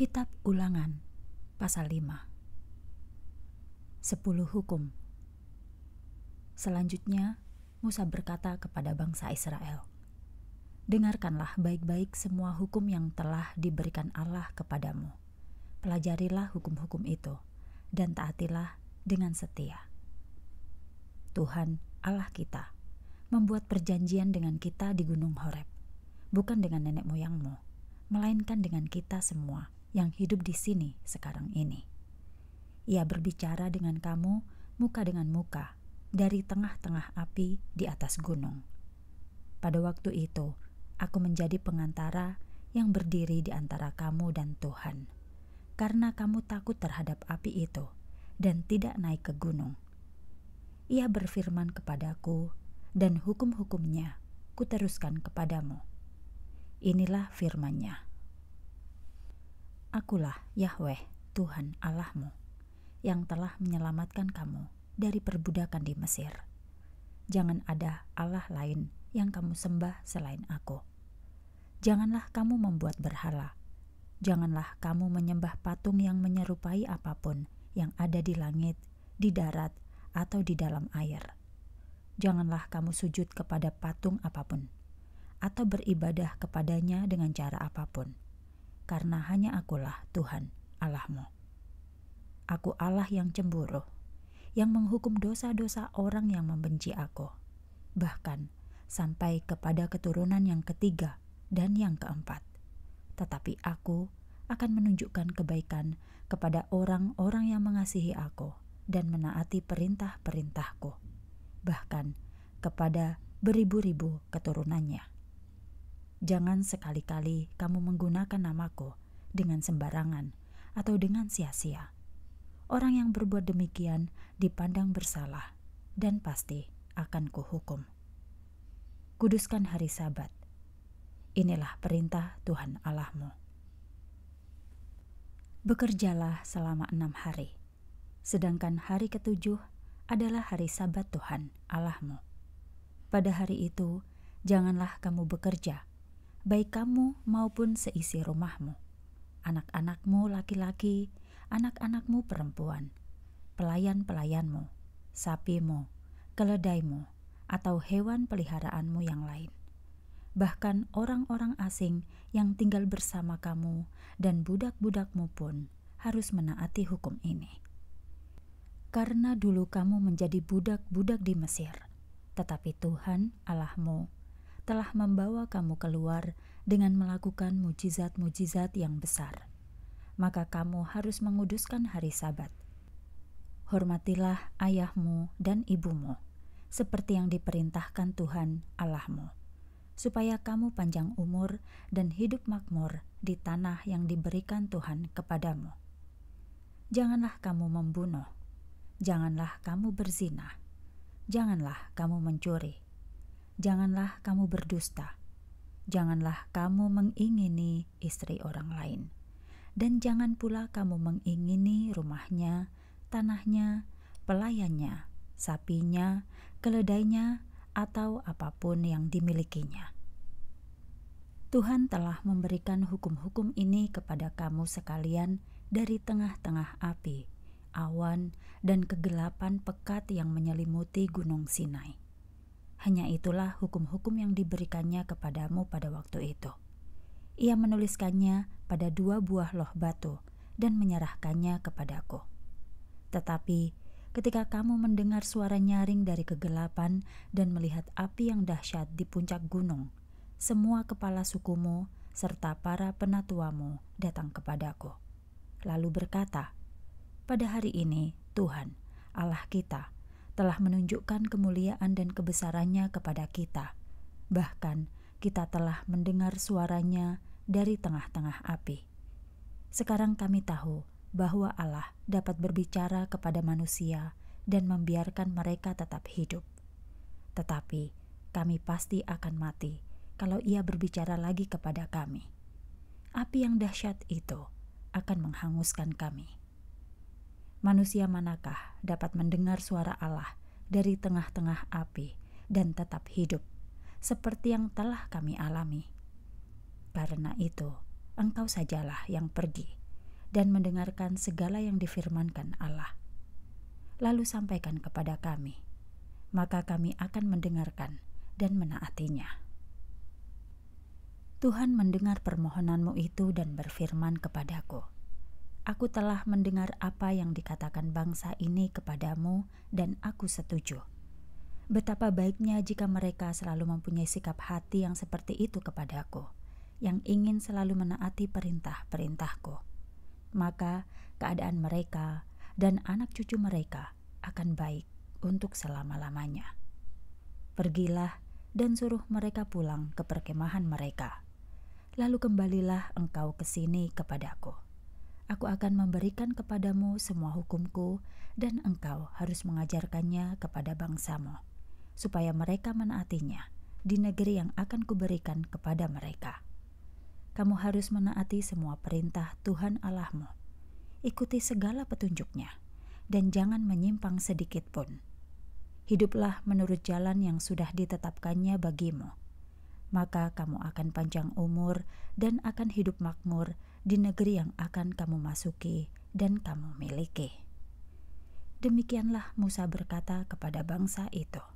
Kitab Ulangan pasal 5 10 hukum Selanjutnya Musa berkata kepada bangsa Israel Dengarkanlah baik-baik semua hukum yang telah diberikan Allah kepadamu Pelajarilah hukum-hukum itu dan taatilah dengan setia Tuhan Allah kita membuat perjanjian dengan kita di Gunung Horeb bukan dengan nenek moyangmu melainkan dengan kita semua yang hidup di sini sekarang ini. Ia berbicara dengan kamu muka dengan muka dari tengah-tengah api di atas gunung. Pada waktu itu, aku menjadi pengantara yang berdiri di antara kamu dan Tuhan, karena kamu takut terhadap api itu dan tidak naik ke gunung. Ia berfirman kepadaku, dan hukum-hukumnya kuteruskan kepadamu. Inilah firmannya. Akulah Yahweh, Tuhan Allahmu, yang telah menyelamatkan kamu dari perbudakan di Mesir. Jangan ada Allah lain yang kamu sembah selain Aku. Janganlah kamu membuat berhala. Janganlah kamu menyembah patung yang menyerupai apapun yang ada di langit, di darat, atau di dalam air. Janganlah kamu sujud kepada patung apapun, atau beribadah kepadanya dengan cara apapun karena hanya akulah Tuhan Allahmu. Aku Allah yang cemburu, yang menghukum dosa-dosa orang yang membenci aku, bahkan sampai kepada keturunan yang ketiga dan yang keempat. Tetapi aku akan menunjukkan kebaikan kepada orang-orang yang mengasihi aku dan menaati perintah-perintahku, bahkan kepada beribu-ribu keturunannya. Jangan sekali-kali kamu menggunakan namaku dengan sembarangan atau dengan sia-sia. Orang yang berbuat demikian dipandang bersalah dan pasti akan kuhukum. Kuduskan hari Sabat. Inilah perintah Tuhan Allahmu. Bekerjalah selama enam hari, sedangkan hari ketujuh adalah hari Sabat Tuhan Allahmu. Pada hari itu, janganlah kamu bekerja, baik kamu maupun seisi rumahmu, anak-anakmu laki-laki, anak-anakmu perempuan, pelayan-pelayanmu, sapimu, keledaimu, atau hewan peliharaanmu yang lain. Bahkan orang-orang asing yang tinggal bersama kamu dan budak-budakmu pun harus menaati hukum ini. Karena dulu kamu menjadi budak-budak di Mesir, tetapi Tuhan Allahmu telah membawa kamu keluar dengan melakukan mujizat-mujizat yang besar. Maka kamu harus menguduskan hari Sabat. Hormatilah ayahmu dan ibumu, seperti yang diperintahkan Tuhan Allahmu, supaya kamu panjang umur dan hidup makmur di tanah yang diberikan Tuhan kepadamu. Janganlah kamu membunuh, janganlah kamu berzinah, janganlah kamu mencuri janganlah kamu berdusta, janganlah kamu mengingini istri orang lain, dan jangan pula kamu mengingini rumahnya, tanahnya, pelayannya, sapinya, keledainya, atau apapun yang dimilikinya. Tuhan telah memberikan hukum-hukum ini kepada kamu sekalian dari tengah-tengah api, awan, dan kegelapan pekat yang menyelimuti Gunung Sinai. Hanya itulah hukum-hukum yang diberikannya kepadamu pada waktu itu. Ia menuliskannya pada dua buah loh batu dan menyerahkannya kepadaku. Tetapi ketika kamu mendengar suara nyaring dari kegelapan dan melihat api yang dahsyat di puncak gunung, semua kepala sukumu serta para penatuamu datang kepadaku. Lalu berkata, "Pada hari ini, Tuhan Allah kita telah menunjukkan kemuliaan dan kebesarannya kepada kita. Bahkan, kita telah mendengar suaranya dari tengah-tengah api. Sekarang kami tahu bahwa Allah dapat berbicara kepada manusia dan membiarkan mereka tetap hidup. Tetapi, kami pasti akan mati kalau ia berbicara lagi kepada kami. Api yang dahsyat itu akan menghanguskan kami. Manusia manakah dapat mendengar suara Allah dari tengah-tengah api dan tetap hidup, seperti yang telah kami alami? Karena itu, engkau sajalah yang pergi dan mendengarkan segala yang difirmankan Allah. Lalu sampaikan kepada kami, maka kami akan mendengarkan dan menaatinya. Tuhan mendengar permohonanmu itu dan berfirman kepadaku, Aku telah mendengar apa yang dikatakan bangsa ini kepadamu, dan aku setuju. Betapa baiknya jika mereka selalu mempunyai sikap hati yang seperti itu kepadaku, yang ingin selalu menaati perintah-perintahku. Maka keadaan mereka dan anak cucu mereka akan baik untuk selama-lamanya. Pergilah dan suruh mereka pulang ke perkemahan mereka. Lalu kembalilah engkau ke sini kepadaku. Aku akan memberikan kepadamu semua hukumku, dan engkau harus mengajarkannya kepada bangsamu, supaya mereka menaatinya di negeri yang akan kuberikan kepada mereka. Kamu harus menaati semua perintah Tuhan Allahmu. Ikuti segala petunjuknya, dan jangan menyimpang sedikit pun. Hiduplah menurut jalan yang sudah ditetapkannya bagimu.' maka kamu akan panjang umur dan akan hidup makmur di negeri yang akan kamu masuki dan kamu miliki. Demikianlah Musa berkata kepada bangsa itu.